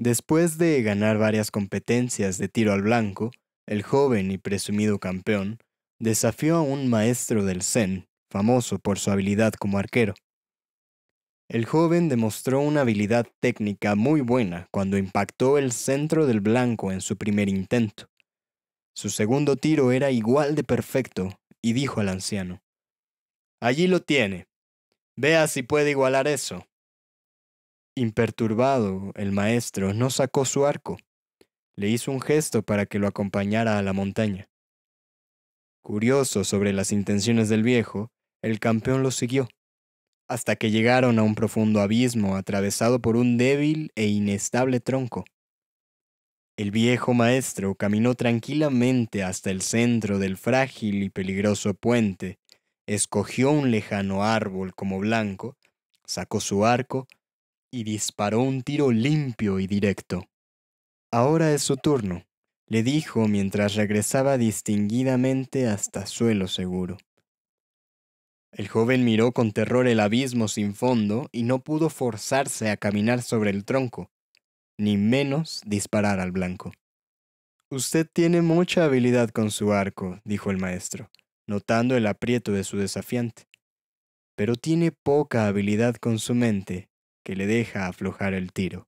Después de ganar varias competencias de tiro al blanco, el joven y presumido campeón desafió a un maestro del Zen, famoso por su habilidad como arquero. El joven demostró una habilidad técnica muy buena cuando impactó el centro del blanco en su primer intento. Su segundo tiro era igual de perfecto, y dijo al anciano, Allí lo tiene. Vea si puede igualar eso. Imperturbado, el maestro no sacó su arco. Le hizo un gesto para que lo acompañara a la montaña. Curioso sobre las intenciones del viejo, el campeón lo siguió, hasta que llegaron a un profundo abismo atravesado por un débil e inestable tronco. El viejo maestro caminó tranquilamente hasta el centro del frágil y peligroso puente, escogió un lejano árbol como blanco, sacó su arco y disparó un tiro limpio y directo. Ahora es su turno, le dijo mientras regresaba distinguidamente hasta suelo seguro. El joven miró con terror el abismo sin fondo y no pudo forzarse a caminar sobre el tronco, ni menos disparar al blanco. Usted tiene mucha habilidad con su arco, dijo el maestro, notando el aprieto de su desafiante, pero tiene poca habilidad con su mente que le deja aflojar el tiro.